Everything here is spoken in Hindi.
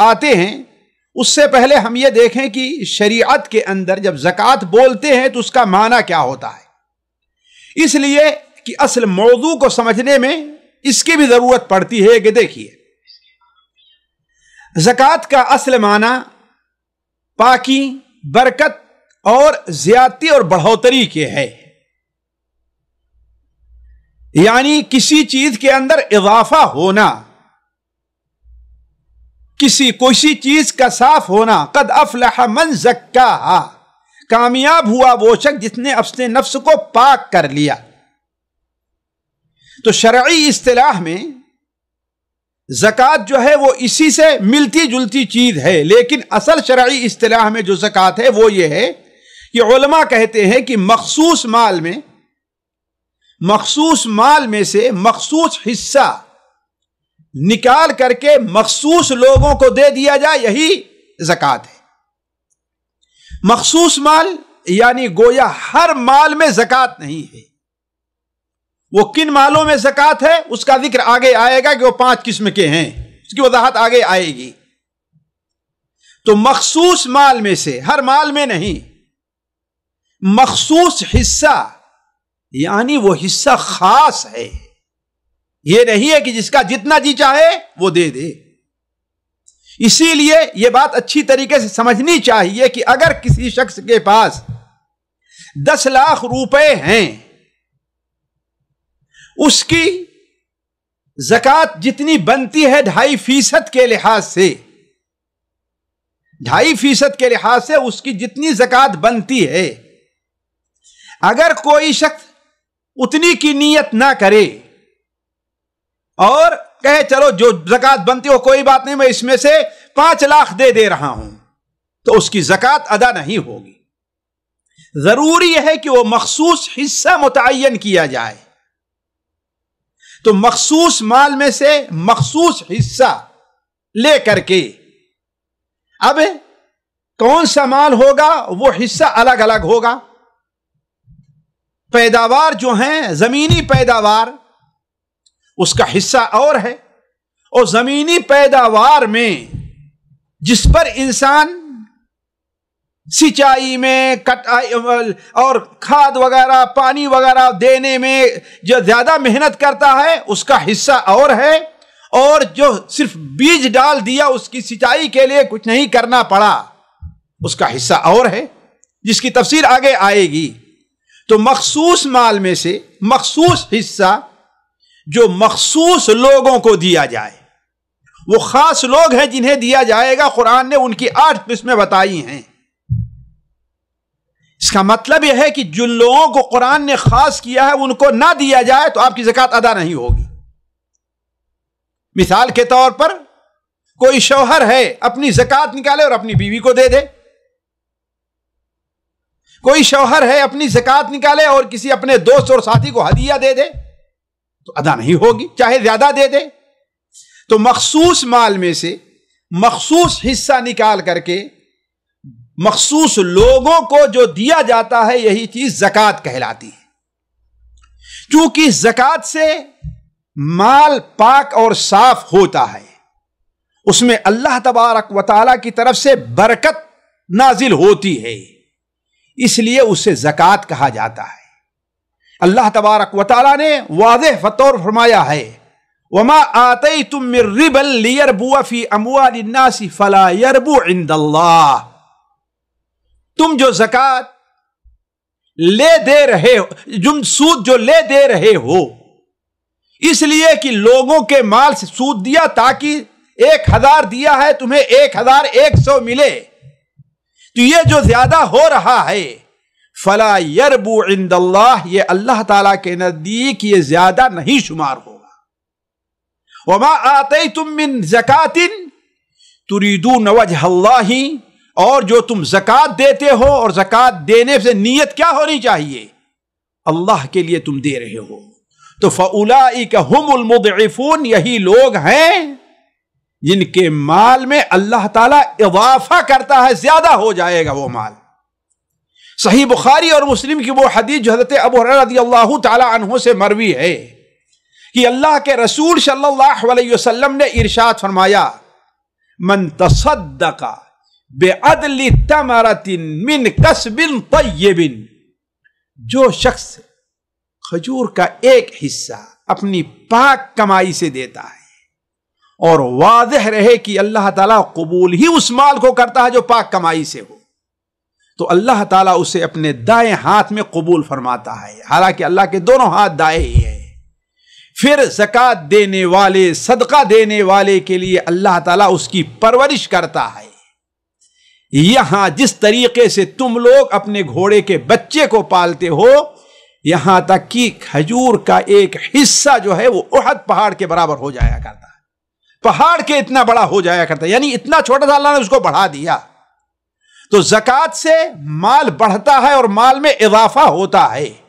आते हैं उससे पहले हम ये देखें कि शरीयत के अंदर जब ज़क़़त बोलते हैं तो उसका माना क्या होता है इसलिए कि असल मौजू को समझने में इसकी भी ज़रूरत पड़ती है कि देखिए ज़क़़त का असल माना पाकि बरकत और ज़्यादती और बढ़ोतरी के है यानी किसी चीज़ के अंदर इजाफा होना किसी कोई चीज का साफ होना कद अफलह मन जक्का कामयाब हुआ वो शख्स जिसने अपने नफ्स को पाक कर लिया तो शर्य इस्तेलाह में जक़ात जो है वो इसी से मिलती जुलती चीज़ है लेकिन असल शर्य इस्तेलाह में जो जक़ात है वो ये है कि उलमा कहते हैं कि मखसूस माल में मखसूस माल में से मखसूस हिस्सा निकाल करके मखसूस लोगों को दे दिया जाए यही जक़ात है मखसूस माल यानी गोया हर माल में जक़ात नहीं है वो किन मालों में जक़ात है उसका जिक्र आगे आएगा कि वो पांच किस्म के हैं उसकी वजाहत आगे आएगी तो मखसूस माल में से हर माल में नहीं मखसूस हिस्सा यानी वो हिस्सा खास है यह नहीं है कि जिसका जितना जी चाहे वो दे दे इसीलिए यह बात अच्छी तरीके से समझनी चाहिए कि अगर किसी शख्स के पास दस लाख रुपए हैं उसकी जकत जितनी बनती है ढाई फीसद के लिहाज से ढाई फीसद के लिहाज से उसकी जितनी जकत बनती है अगर कोई शख्स उतनी की नीयत ना करे और कहे चलो जो जकत बनती हो कोई बात नहीं मैं इसमें से पांच लाख दे दे रहा हूं तो उसकी जकत अदा नहीं होगी जरूरी है कि वह मखसूस हिस्सा मुतन किया जाए तो मखसूस माल में से मखसूस हिस्सा लेकर के अब कौन सा माल होगा वो हिस्सा अलग अलग होगा पैदावार जो है जमीनी पैदावार उसका हिस्सा और है और जमीनी पैदावार में जिस पर इंसान सिंचाई में कटाई और खाद वगैरह पानी वगैरह देने में जो ज्यादा मेहनत करता है उसका हिस्सा और है और जो सिर्फ बीज डाल दिया उसकी सिंचाई के लिए कुछ नहीं करना पड़ा उसका हिस्सा और है जिसकी तफसीर आगे आएगी तो मखसूस माल में से मखसूस हिस्सा जो मखसूस लोगों को दिया जाए वो खास लोग हैं जिन्हें दिया जाएगा कुरान ने उनकी आठ किस्में बताई हैं इसका मतलब यह है कि जिन लोगों को कुरान ने खास किया है उनको ना दिया जाए तो आपकी जक़ात अदा नहीं होगी मिसाल के तौर पर कोई शौहर है अपनी जक़ात निकाले और अपनी बीवी को दे दे कोई शौहर है अपनी जक़ात निकाले और किसी अपने दोस्त और साथी को हदिया दे दे तो अदा नहीं होगी चाहे ज्यादा दे दे तो मखसूस माल में से मखसूस हिस्सा निकाल करके मखसूस लोगों को जो दिया जाता है यही चीज जक़ात कहलाती है क्योंकि जक़ात से माल पाक और साफ होता है उसमें अल्लाह तबारक वाली की तरफ से बरकत नाजिल होती है इसलिए उसे जक़ात कहा जाता है अल्लाह तबारक वाली ने वाज फतौर फरमाया है वमा आते तुम मिर्रिबल लियर बुआफ़ी अमुआनासी फ़लायरबू इंदल्ला तुम जो जक़ात ले दे रहे हो जुम सूद जो ले दे रहे हो इसलिए कि लोगों के माल से सूद दिया ताकि एक हजार दिया है तुम्हें एक हजार एक सौ मिले तो ये जो ज्यादा हो रहा है फला यरबू इंद ये अल्लाह ताला के नज़दीक ये ज्यादा नहीं शुमार होगा वमा आते तुम मिन जक़ातिन तुरीदू नवज ही और जो तुम जक़ात देते हो और जक़ात देने से नीयत क्या होनी चाहिए अल्लाह के लिए तुम दे रहे हो तो फ़लाफून यही लोग हैं जिनके माल में अल्लाह ताला इजाफा करता है ज्यादा हो जाएगा वो माल सही बुखारी और मुस्लिम की वो हदीस जो हजरत अबू रदी अल्लाह से मरवी है कि अल्लाह के रसूल सल्लल्लाहु अलैहि वसल्लम ने इर्शाद फरमाया मन तसद्दका बेअदली तमरतिन मिन कसबिन तयबिन जो शख्स खजूर का एक हिस्सा अपनी पाक कमाई से देता है और वाजह रहे कि अल्लाह ताला कबूल ही उस माल को करता है जो पाक कमाई से हो तो अल्लाह ताला उसे अपने दाएं हाथ में कबूल फरमाता है हालांकि अल्लाह के दोनों हाथ दाएं ही है फिर जक़ात देने वाले सदका देने वाले के लिए अल्लाह ताला उसकी परवरिश करता है यहां जिस तरीके से तुम लोग अपने घोड़े के बच्चे को पालते हो यहां तक कि खजूर का एक हिस्सा जो है वो उहद पहाड़ के बराबर हो जाया करता है पहाड़ के इतना बड़ा हो जाया करता है यानी इतना छोटा सा अल्लाह ने उसको बढ़ा दिया तो जक़ात से माल बढ़ता है और माल में इजाफा होता है